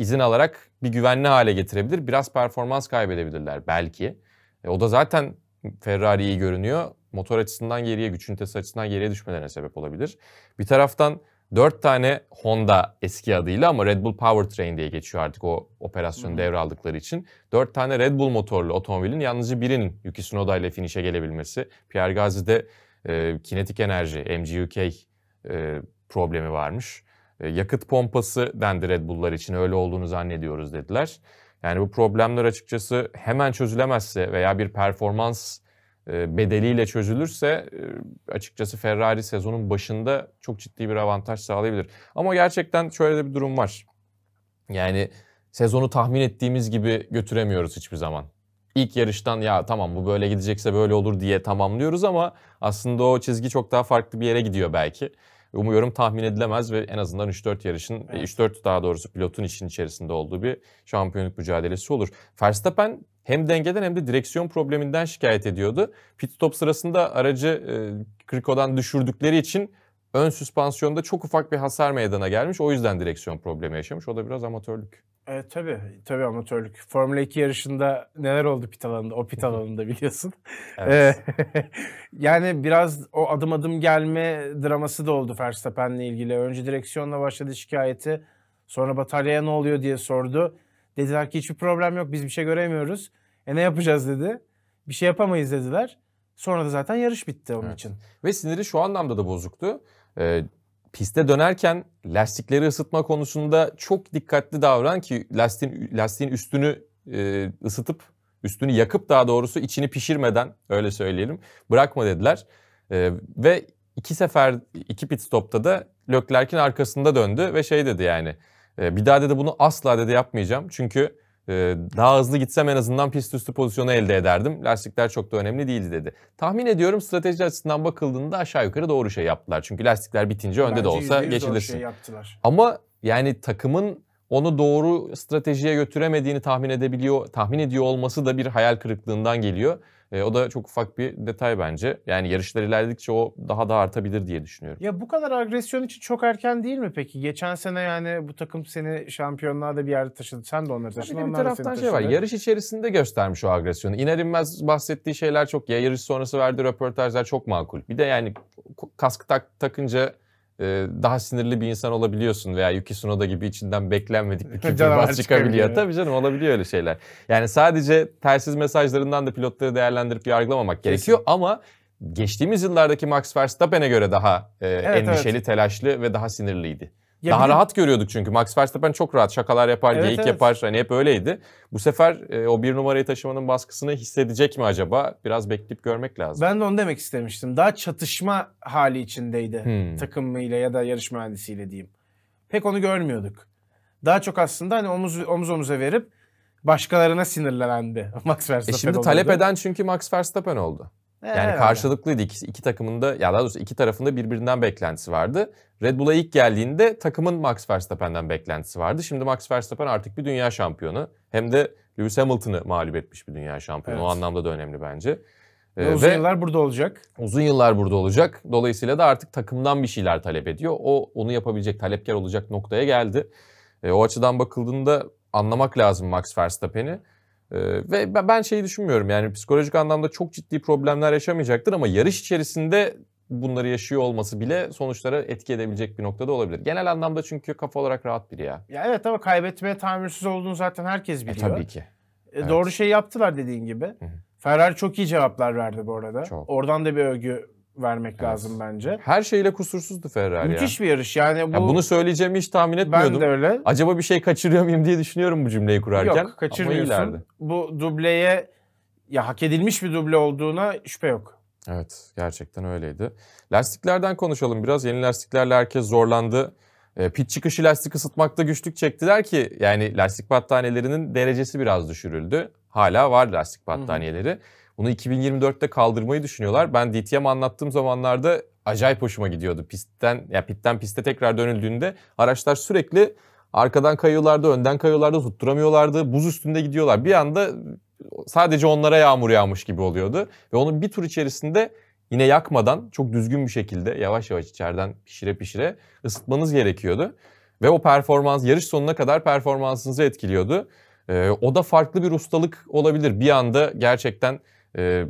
izin alarak bir güvenli hale getirebilir. Biraz performans kaybedebilirler belki. E, o da zaten Ferrari iyi görünüyor. Motor açısından geriye, güç ünitesi açısından geriye düşmelerine sebep olabilir. Bir taraftan 4 tane Honda eski adıyla ama Red Bull Powertrain diye geçiyor artık o operasyonu hmm. devraldıkları için. 4 tane Red Bull motorlu otomobilin yalnızca birinin Yuki Tsunoda ile finişe gelebilmesi. Pierre Gazi'de e, kinetik enerji, MGUK e, problemi varmış. E, yakıt pompası dendi Red Bull'lar için öyle olduğunu zannediyoruz dediler. Yani bu problemler açıkçası hemen çözülemezse veya bir performans e, bedeliyle çözülürse e, açıkçası Ferrari sezonun başında çok ciddi bir avantaj sağlayabilir. Ama gerçekten şöyle de bir durum var. Yani sezonu tahmin ettiğimiz gibi götüremiyoruz hiçbir zaman. İlk yarıştan ya tamam bu böyle gidecekse böyle olur diye tamamlıyoruz ama aslında o çizgi çok daha farklı bir yere gidiyor belki umuyorum tahmin edilemez ve en azından 3-4 yarışın, e, evet. 3-4 daha doğrusu pilotun işin içerisinde olduğu bir şampiyonluk mücadelesi olur. Verstappen hem dengeden hem de direksiyon probleminden şikayet ediyordu. Pit stop sırasında aracı e, krikodan düşürdükleri için ön süspansiyonda çok ufak bir hasar meydana gelmiş. O yüzden direksiyon problemi yaşamış. O da biraz amatörlük. E, tabii, tabii amatörlük. Formula 2 yarışında neler oldu pit alanında? O pit alanında biliyorsun. Evet. E, yani biraz o adım adım gelme draması da oldu Verstappen'le ilgili. Önce direksiyonla başladı şikayeti. Sonra bataryaya ne oluyor diye sordu. Dediler ki hiçbir problem yok biz bir şey göremiyoruz. E ne yapacağız dedi. Bir şey yapamayız dediler. Sonra da zaten yarış bitti onun evet. için. Ve siniri şu anlamda da bozuktu. E, piste dönerken lastikleri ısıtma konusunda çok dikkatli davran ki lastiğin, lastiğin üstünü e, ısıtıp üstünü yakıp daha doğrusu içini pişirmeden öyle söyleyelim bırakma dediler. E, ve iki sefer iki pit stopta da Leclerc'in arkasında döndü ve şey dedi yani e, bir daha dedi bunu asla dedi yapmayacağım çünkü ee, daha hızlı gitsem en azından pist üstü pozisyonu elde ederdim. Lastikler çok da önemli değildi dedi. Tahmin ediyorum strateji açısından bakıldığında aşağı yukarı doğru şey yaptılar. Çünkü lastikler bitince önde Bence de olsa geçilirsin. Şey yaptılar. Ama yani takımın onu doğru stratejiye götüremediğini tahmin edebiliyor, tahmin ediyor olması da bir hayal kırıklığından geliyor. E, o da çok ufak bir detay bence. Yani yarışlar ilerledikçe o daha da artabilir diye düşünüyorum. Ya bu kadar agresyon için çok erken değil mi peki? Geçen sene yani bu takım seni şampiyonluğa da bir yerde taşıdı. Sen de onları taşıdın. Bir, bir taraftan şey var. Yarış içerisinde göstermiş o agresyonu. İner inmez bahsettiği şeyler çok. Ya yarış sonrası verdiği röportajlar çok makul. Bir de yani kask tak, takınca e, daha sinirli bir insan olabiliyorsun veya Yuki Tsunoda gibi içinden beklenmedik bir küfürbaz çıkabiliyor. Tabii canım olabiliyor öyle şeyler. Yani sadece telsiz mesajlarından da pilotları değerlendirip yargılamamak Kesin. gerekiyor ama geçtiğimiz yıllardaki Max Verstappen'e göre daha e, evet, endişeli, evet. telaşlı ve daha sinirliydi. Ya Daha bir... rahat görüyorduk çünkü. Max Verstappen çok rahat şakalar yapar, evet, geyik evet. yapar. Hani hep öyleydi. Bu sefer e, o bir numarayı taşımanın baskısını hissedecek mi acaba? Biraz bekleyip görmek lazım. Ben de onu demek istemiştim. Daha çatışma hali içindeydi hmm. takımıyla ya da yarış mühendisiyle diyeyim. Pek onu görmüyorduk. Daha çok aslında hani omuz omuz omuza verip başkalarına sinirlendi Max e Verstappen. E şimdi oldu. talep eden çünkü Max Verstappen oldu. Ee, yani Herhalde. karşılıklıydı iki, iki takımın da ya daha doğrusu iki tarafında birbirinden beklentisi vardı. Red Bull'a ilk geldiğinde takımın Max Verstappen'den beklentisi vardı. Şimdi Max Verstappen artık bir dünya şampiyonu. Hem de Lewis Hamilton'ı mağlup etmiş bir dünya şampiyonu. Evet. O anlamda da önemli bence. Ve ee, uzun ve yıllar burada olacak. Uzun yıllar burada olacak. Dolayısıyla da artık takımdan bir şeyler talep ediyor. O onu yapabilecek, talepkar olacak noktaya geldi. E, o açıdan bakıldığında anlamak lazım Max Verstappen'i. Ee, ve ben şeyi düşünmüyorum yani psikolojik anlamda çok ciddi problemler yaşamayacaktır ama yarış içerisinde bunları yaşıyor olması bile sonuçlara etki edebilecek bir noktada olabilir. Genel anlamda çünkü kafa olarak rahat biri ya. Ya evet ama kaybetmeye tahammülsüz olduğunu zaten herkes e, biliyor. E, tabii ki. E, evet. Doğru şey yaptılar dediğin gibi. Hı-hı. Ferrari çok iyi cevaplar verdi bu arada. Çok. Oradan da bir övgü vermek evet. lazım bence. Her şeyle kusursuzdu Ferrari Müthiş ya. bir yarış yani. Bu... Ya bunu söyleyeceğimi hiç tahmin etmiyordum. Ben de öyle. Acaba bir şey kaçırıyor muyum diye düşünüyorum bu cümleyi kurarken. Yok kaçırmıyorsun. Bu dubleye ya hak edilmiş bir duble olduğuna şüphe yok. Evet gerçekten öyleydi. Lastiklerden konuşalım biraz. Yeni lastiklerle herkes zorlandı. Ee, pit çıkışı lastik ısıtmakta güçlük çektiler ki yani lastik battaniyelerinin derecesi biraz düşürüldü. Hala var lastik battaniyeleri. Hı-hı. Onu 2024'te kaldırmayı düşünüyorlar. Ben DTM anlattığım zamanlarda acayip hoşuma gidiyordu. Pistten ya yani pitten piste tekrar dönüldüğünde araçlar sürekli arkadan kayıyorlardı, önden kayıyorlardı, tutturamıyorlardı. Buz üstünde gidiyorlar. Bir anda sadece onlara yağmur yağmış gibi oluyordu. Ve onun bir tur içerisinde yine yakmadan çok düzgün bir şekilde yavaş yavaş içeriden pişire pişire ısıtmanız gerekiyordu. Ve o performans yarış sonuna kadar performansınızı etkiliyordu. Ee, o da farklı bir ustalık olabilir. Bir anda gerçekten ee,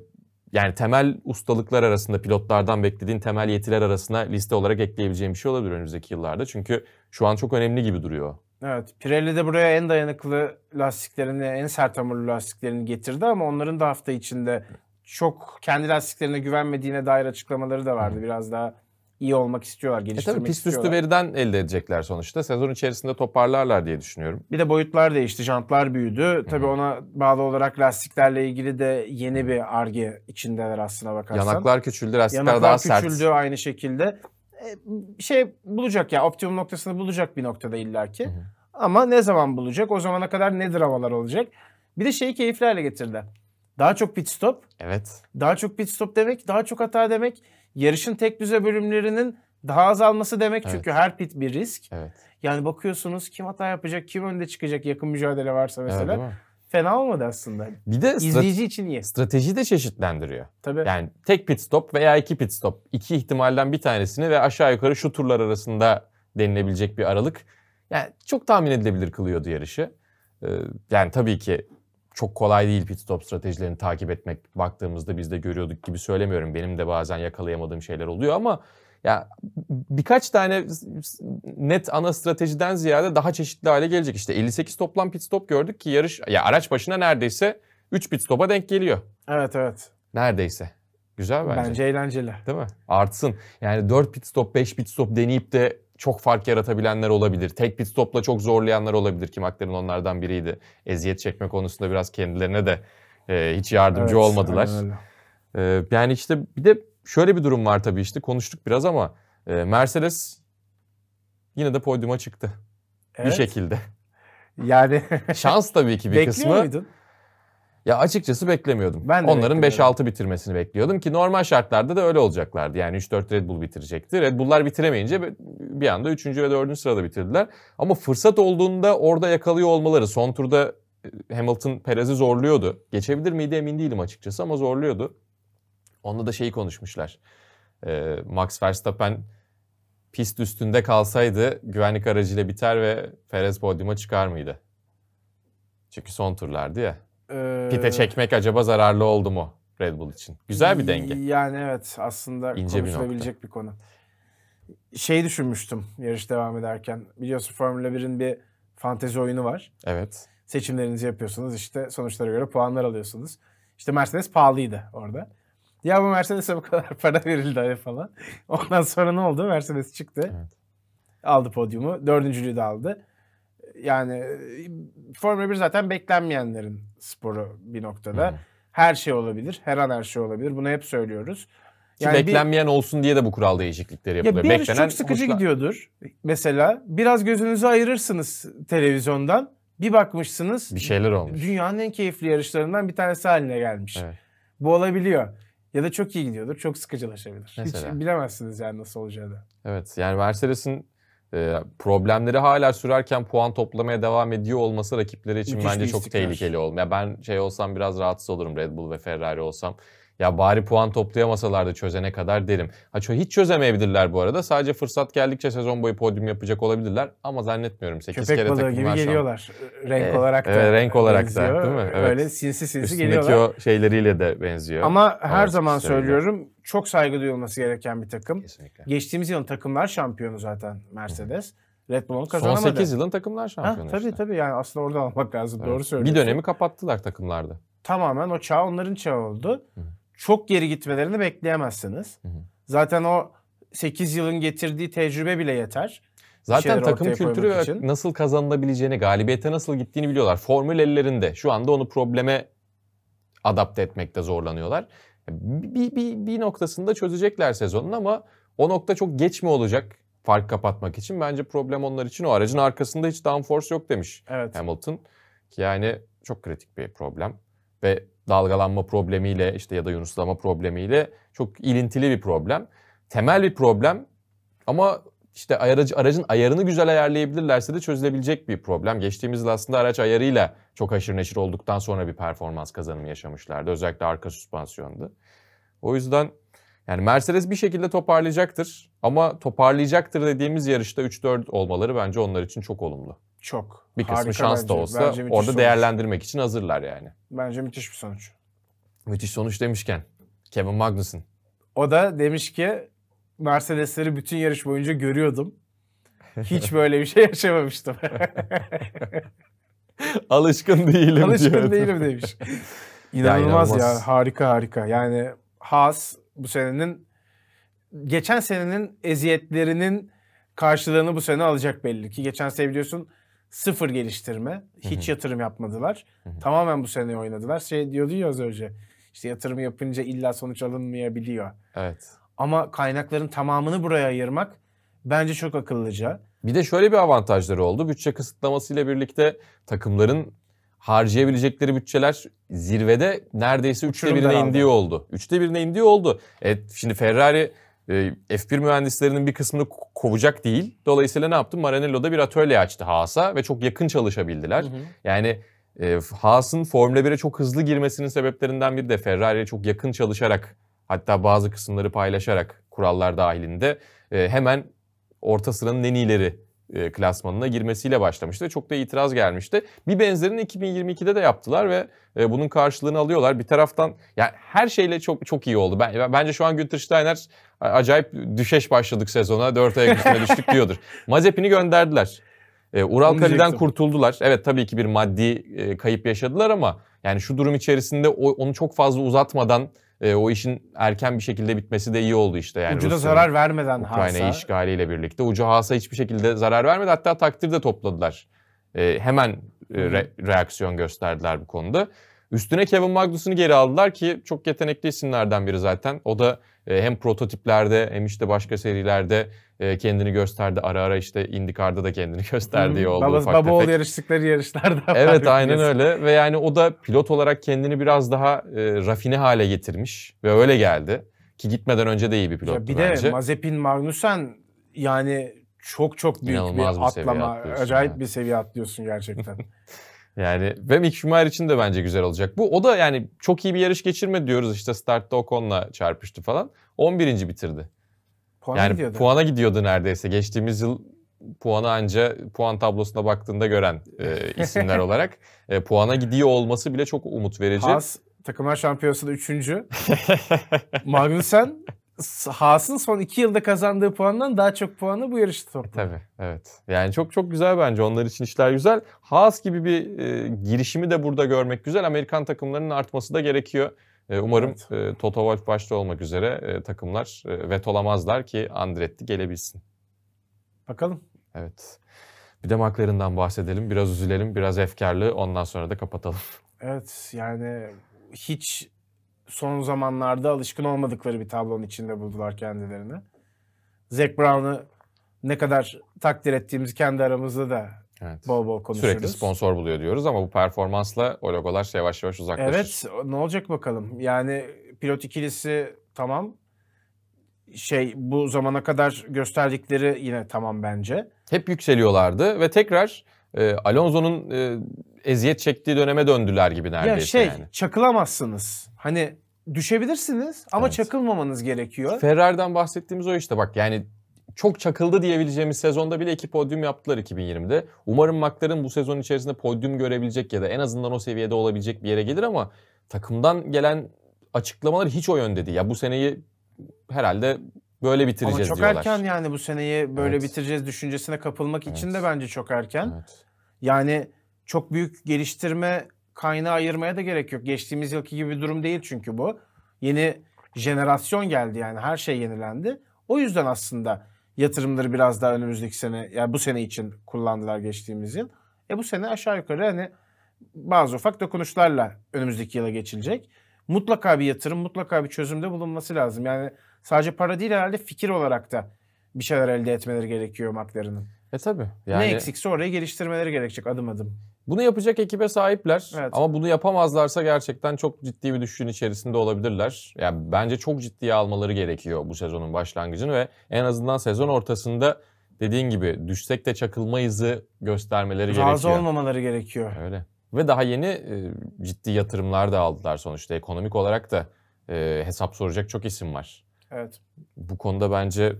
yani temel ustalıklar arasında pilotlardan beklediğin temel yetiler arasına liste olarak ekleyebileceğim bir şey olabilir önümüzdeki yıllarda. Çünkü şu an çok önemli gibi duruyor. Evet, Pirelli de buraya en dayanıklı lastiklerini, en sert hamurlu lastiklerini getirdi ama onların da hafta içinde çok kendi lastiklerine güvenmediğine dair açıklamaları da vardı. Biraz daha iyi olmak istiyorlar, geliştirmek e tabii pist üstü veriden elde edecekler sonuçta. Sezon içerisinde toparlarlar diye düşünüyorum. Bir de boyutlar değişti, jantlar büyüdü. Hı-hı. Tabii ona bağlı olarak lastiklerle ilgili de yeni bir arge içindeler aslına bakarsan. Yanaklar küçüldü, lastikler Yanaklar daha küçüldü, sert. Yanaklar küçüldü aynı şekilde. E, şey bulacak ya, optimum noktasını bulacak bir noktada illaki. Hı-hı. Ama ne zaman bulacak, o zamana kadar ne dramalar olacak? Bir de şeyi keyiflerle getirdi. Daha çok pit stop. Evet. Daha çok pit stop demek, daha çok hata demek yarışın tek düze bölümlerinin daha azalması demek evet. çünkü her pit bir risk. Evet. Yani bakıyorsunuz kim hata yapacak, kim önde çıkacak yakın mücadele varsa mesela. Evet, Fena olmadı aslında. Bir de izleyici için iyi. Strateji de çeşitlendiriyor. Tabii. Yani tek pit stop veya iki pit stop. iki ihtimalden bir tanesini ve aşağı yukarı şu turlar arasında denilebilecek bir aralık. Yani çok tahmin edilebilir kılıyordu yarışı. Ee, yani tabii ki çok kolay değil pit stop stratejilerini takip etmek. Baktığımızda biz de görüyorduk gibi söylemiyorum. Benim de bazen yakalayamadığım şeyler oluyor ama ya birkaç tane net ana stratejiden ziyade daha çeşitli hale gelecek. İşte 58 toplam pit stop gördük ki yarış ya araç başına neredeyse 3 pit stop'a denk geliyor. Evet evet. Neredeyse. Güzel bence. Bence eğlenceli. Değil mi? Artsın. Yani 4 pit stop, 5 pit stop deneyip de çok fark yaratabilenler olabilir. Tek pit stopla çok zorlayanlar olabilir ki McLaren onlardan biriydi. Eziyet çekme konusunda biraz kendilerine de e, hiç yardımcı evet, olmadılar. E, yani işte bir de şöyle bir durum var tabii işte konuştuk biraz ama e, Mercedes yine de podyuma çıktı. Evet. Bir şekilde. Yani şans tabii ki bir Bekliyor kısmı. Muydun? Ya açıkçası beklemiyordum. Ben de Onların 5-6 bitirmesini bekliyordum ki normal şartlarda da öyle olacaklardı. Yani 3-4 Red Bull bitirecekti. Red Bull'lar bitiremeyince bir anda 3. ve 4. sırada bitirdiler. Ama fırsat olduğunda orada yakalıyor olmaları. Son turda e, Hamilton Perez'i zorluyordu. Geçebilir miydi emin değilim açıkçası ama zorluyordu. Onda da şeyi konuşmuşlar. E, Max Verstappen pist üstünde kalsaydı güvenlik aracıyla biter ve Perez podyuma çıkar mıydı? Çünkü son turlardı ya. Ee, Pite çekmek acaba zararlı oldu mu Red Bull için? Güzel bir denge. Yani evet aslında İnce konuşulabilecek bir, bir konu. Şey düşünmüştüm yarış devam ederken. Biliyorsun Formula 1'in bir fantezi oyunu var. Evet. Seçimlerinizi yapıyorsunuz işte sonuçlara göre puanlar alıyorsunuz. İşte Mercedes pahalıydı orada. Ya bu Mercedes'e bu kadar para verildi hani falan. Ondan sonra ne oldu? Mercedes çıktı. Evet. Aldı podyumu. Dördüncülüğü de aldı yani Formula 1 zaten beklenmeyenlerin sporu bir noktada. Hmm. Her şey olabilir. Her an her şey olabilir. Bunu hep söylüyoruz. Yani Ki beklenmeyen bir, olsun diye de bu kural değişiklikleri yapılıyor. Ya bir Beklenen çok sıkıcı hoşla... gidiyordur. Mesela biraz gözünüzü ayırırsınız televizyondan. Bir bakmışsınız. Bir şeyler olmuş. Dünyanın en keyifli yarışlarından bir tanesi haline gelmiş. Evet. Bu olabiliyor. Ya da çok iyi gidiyordur. Çok sıkıcılaşabilir. Mesela. Hiç bilemezsiniz yani nasıl olacağını. Evet yani Mercedes'in ee, problemleri hala sürerken puan toplamaya devam ediyor olması rakipleri için Müthiş bence çok tehlikeli olmuyor. Ben şey olsam biraz rahatsız olurum Red Bull ve Ferrari olsam. Ya bari puan toplayamasalar da çözene kadar derim. Ha hiç çözemeyebilirler bu arada. Sadece fırsat geldikçe sezon boyu podyum yapacak olabilirler ama zannetmiyorum. 8 Köpek kere balığı gibi geliyorlar. Renk e, olarak da. Evet, renk olarak benziyor. da değil mi? Evet. Öyle sinsi sinsi Üstündeki geliyorlar. o şeyleriyle de benziyor. Ama her evet, zaman söylüyorum çok saygı duyulması gereken bir takım. Kesinlikle. Geçtiğimiz yıl takımlar şampiyonu zaten Mercedes. hı Red Bull'un kazanamadı. Son 8 yılın takımlar şampiyonu. Ha, tabii işte. tabii yani aslında oradan almak lazım. Evet. Doğru söylüyorsun. Bir dönemi kapattılar takımlarda. Tamamen o çağ onların çağı oldu. Hı çok geri gitmelerini bekleyemezsiniz. Hı hı. Zaten o 8 yılın getirdiği tecrübe bile yeter. Zaten takım kültürü için. nasıl kazanılabileceğini, galibiyete nasıl gittiğini biliyorlar. Formül ellerinde. Şu anda onu probleme adapte etmekte zorlanıyorlar. Bir, bir, bir noktasında çözecekler sezonun ama o nokta çok geç mi olacak fark kapatmak için? Bence problem onlar için o. Aracın arkasında hiç downforce yok demiş evet. Hamilton. Yani çok kritik bir problem. Ve dalgalanma problemiyle işte ya da yunuslama problemiyle çok ilintili bir problem. Temel bir problem ama işte aracı, aracın ayarını güzel ayarlayabilirlerse de çözülebilecek bir problem. Geçtiğimiz yıl aslında araç ayarıyla çok aşırı neşir olduktan sonra bir performans kazanımı yaşamışlardı. Özellikle arka süspansiyonda. O yüzden yani Mercedes bir şekilde toparlayacaktır. Ama toparlayacaktır dediğimiz yarışta 3-4 olmaları bence onlar için çok olumlu. Çok. Bir kısmı şans da olsa bence orada sonuç. değerlendirmek için hazırlar yani. Bence müthiş bir sonuç. Müthiş sonuç demişken Kevin Magnussen. O da demiş ki Mercedes'leri bütün yarış boyunca görüyordum. Hiç böyle bir şey yaşamamıştım. Alışkın değilim Alışkın diyordu. değilim demiş. İnanılmaz ya, ya harika harika. Yani Haas bu senenin geçen senenin eziyetlerinin karşılığını bu sene alacak belli ki. Geçen sene biliyorsun Sıfır geliştirme. Hiç Hı-hı. yatırım yapmadılar. Hı-hı. Tamamen bu sene oynadılar. Şey diyordu ya az önce. işte yatırım yapınca illa sonuç alınmayabiliyor. Evet. Ama kaynakların tamamını buraya ayırmak bence çok akıllıca. Bir de şöyle bir avantajları oldu. Bütçe kısıtlaması ile birlikte takımların harcayabilecekleri bütçeler zirvede neredeyse üçte Uçurum birine indiği oldu. Üçte birine indiği oldu. E, şimdi Ferrari ee, F1 mühendislerinin bir kısmını kovacak değil. Dolayısıyla ne yaptım? Maranello'da bir atölye açtı Haas'a ve çok yakın çalışabildiler. Hı hı. Yani e, Haas'ın Formula 1'e çok hızlı girmesinin sebeplerinden biri de Ferrari'ye çok yakın çalışarak hatta bazı kısımları paylaşarak kurallar dahilinde e, hemen orta sıranın en iyileri e, klasmanına girmesiyle başlamıştı. Çok da itiraz gelmişti. Bir benzerini 2022'de de yaptılar ve e, bunun karşılığını alıyorlar. Bir taraftan yani her şeyle çok çok iyi oldu. Ben, bence şu an Günter Steiner acayip düşeş başladık sezona. 4 ay üstüne düştük diyordur. Mazepin'i gönderdiler. E, Ural Kali'den kurtuldular. Evet tabii ki bir maddi kayıp yaşadılar ama yani şu durum içerisinde onu çok fazla uzatmadan e, o işin erken bir şekilde bitmesi de iyi oldu işte. Yani Ucuda Rusya'nın, zarar vermeden Ukrayna işgaliyle birlikte. Ucu Haas'a hiçbir şekilde zarar vermedi. Hatta takdir de topladılar. Ee, e, hemen re, reaksiyon gösterdiler bu konuda. Üstüne Kevin Magnussen'ı geri aldılar ki çok yetenekli isimlerden biri zaten. O da e, hem prototiplerde hem işte başka serilerde e, kendini gösterdi. Ara ara işte IndyCar'da da kendini gösterdiği oldu baba, ufak baba tefek. yarıştıkları yarışlarda. Evet aynen öyle ve yani o da pilot olarak kendini biraz daha e, rafine hale getirmiş ve öyle geldi. Ki gitmeden önce de iyi bir pilottu ya bir bence. Bir de Mazepin Magnussen yani çok çok büyük İnanılmaz bir, bir atlama. Acayip yani. bir seviye atlıyorsun gerçekten. yani ve Mick Schumacher için de bence güzel olacak. Bu o da yani çok iyi bir yarış geçirmedi diyoruz işte startta Ocon'la çarpıştı falan. 11. bitirdi. Puana yani gidiyordu. puana gidiyordu neredeyse. Geçtiğimiz yıl puanı anca puan tablosuna baktığında gören e, isimler olarak e, puana gidiyor olması bile çok umut verici. Haas takımlar şampiyonasında üçüncü. Magnussen Haas'ın son iki yılda kazandığı puandan daha çok puanı bu yarışta topladı. Tabii evet. Yani çok çok güzel bence. Onlar için işler güzel. Haas gibi bir e, girişimi de burada görmek güzel. Amerikan takımlarının artması da gerekiyor. E, umarım evet. E, Toto Wolff başta olmak üzere e, takımlar vetolamazlar ki Andretti gelebilsin. Bakalım. Evet. Bir de McLaren'dan bahsedelim. Biraz üzülelim, biraz efkarlı. Ondan sonra da kapatalım. Evet yani hiç son zamanlarda alışkın olmadıkları bir tablonun içinde buldular kendilerini. Zack Brown'ı ne kadar takdir ettiğimizi kendi aramızda da Evet. Bol bol konuşuruz. Sürekli sponsor buluyor diyoruz ama bu performansla o logolar yavaş yavaş uzaklaşır. Evet ne olacak bakalım. Yani pilot ikilisi tamam. Şey bu zamana kadar gösterdikleri yine tamam bence. Hep yükseliyorlardı ve tekrar e, Alonso'nun e, eziyet çektiği döneme döndüler gibi neredeyse ya şey, yani. çakılamazsınız. Hani düşebilirsiniz ama evet. çakılmamanız gerekiyor. Ferrari'den bahsettiğimiz o işte bak yani çok çakıldı diyebileceğimiz sezonda bile iki podyum yaptılar 2020'de. Umarım McLaren bu sezon içerisinde podyum görebilecek ya da en azından o seviyede olabilecek bir yere gelir ama takımdan gelen açıklamalar hiç o yönde değil. Ya bu seneyi herhalde böyle bitireceğiz Ama çok diyorlar. erken yani bu seneyi böyle evet. bitireceğiz düşüncesine kapılmak evet. için de bence çok erken. Evet. Yani çok büyük geliştirme kaynağı ayırmaya da gerek yok. Geçtiğimiz yılki gibi bir durum değil çünkü bu. Yeni jenerasyon geldi yani her şey yenilendi. O yüzden aslında yatırımları biraz daha önümüzdeki sene yani bu sene için kullandılar geçtiğimiz yıl. E bu sene aşağı yukarı hani bazı ufak dokunuşlarla önümüzdeki yıla geçilecek. Mutlaka bir yatırım, mutlaka bir çözümde bulunması lazım. Yani sadece para değil herhalde fikir olarak da bir şeyler elde etmeleri gerekiyor MAK'larının. E tabii. Yani... Ne eksikse orayı geliştirmeleri gerekecek adım adım. Bunu yapacak ekibe sahipler evet. ama bunu yapamazlarsa gerçekten çok ciddi bir düşüşün içerisinde olabilirler. Yani bence çok ciddiye almaları gerekiyor bu sezonun başlangıcını ve en azından sezon ortasında dediğin gibi düşsek de çakılma izi göstermeleri Razı gerekiyor. Razı olmamaları gerekiyor. Öyle. Ve daha yeni e, ciddi yatırımlar da aldılar sonuçta. Ekonomik olarak da e, hesap soracak çok isim var. Evet. Bu konuda bence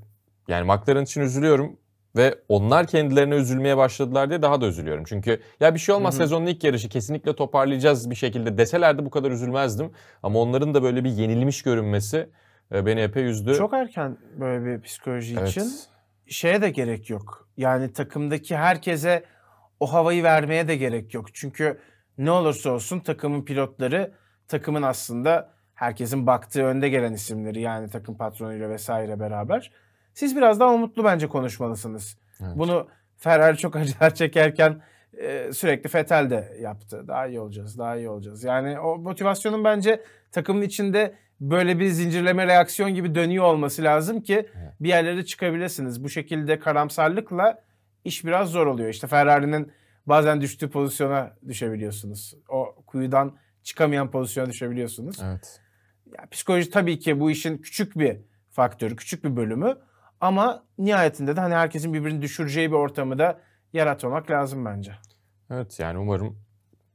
yani McLaren için üzülüyorum. Ve onlar kendilerine üzülmeye başladılar diye daha da üzülüyorum. Çünkü ya bir şey olmaz Hı-hı. sezonun ilk yarışı kesinlikle toparlayacağız bir şekilde deselerdi bu kadar üzülmezdim. Ama onların da böyle bir yenilmiş görünmesi e, beni epey üzdü. Çok erken böyle bir psikoloji evet. için şeye de gerek yok. Yani takımdaki herkese o havayı vermeye de gerek yok. Çünkü ne olursa olsun takımın pilotları takımın aslında herkesin baktığı önde gelen isimleri yani takım patronuyla vesaire beraber siz biraz daha umutlu bence konuşmalısınız. Evet. Bunu Ferrari çok acılar çekerken e, sürekli Fetel de yaptı. Daha iyi olacağız, daha iyi olacağız. Yani o motivasyonun bence takımın içinde böyle bir zincirleme reaksiyon gibi dönüyor olması lazım ki bir yerlere çıkabilirsiniz. Bu şekilde karamsarlıkla iş biraz zor oluyor. İşte Ferrari'nin bazen düştüğü pozisyona düşebiliyorsunuz. O kuyudan çıkamayan pozisyona düşebiliyorsunuz. Evet. Ya, psikoloji tabii ki bu işin küçük bir faktörü, küçük bir bölümü. Ama nihayetinde de hani herkesin birbirini düşüreceği bir ortamı da yaratmak lazım bence. Evet yani umarım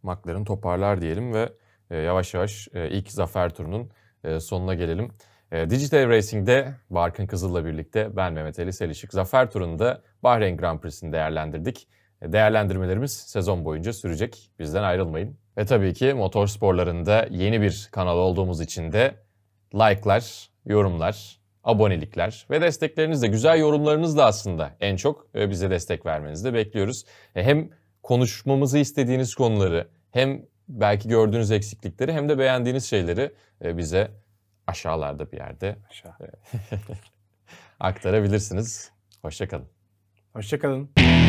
makların toparlar diyelim ve e, yavaş yavaş e, ilk zafer turunun e, sonuna gelelim. E, Digital Racing'de Barkın Kızıl'la birlikte ben Mehmet Ali Selişik. Zafer turunda Bahreyn Grand Prix'sini değerlendirdik. E, değerlendirmelerimiz sezon boyunca sürecek. Bizden ayrılmayın. Ve tabii ki motorsporlarında yeni bir kanal olduğumuz için de like'lar, yorumlar, abonelikler ve desteklerinizle, güzel yorumlarınızla aslında en çok e, bize destek vermenizi de bekliyoruz. E, hem konuşmamızı istediğiniz konuları hem belki gördüğünüz eksiklikleri hem de beğendiğiniz şeyleri e, bize aşağılarda bir yerde Aşağı. aktarabilirsiniz. Hoşçakalın. Hoşçakalın.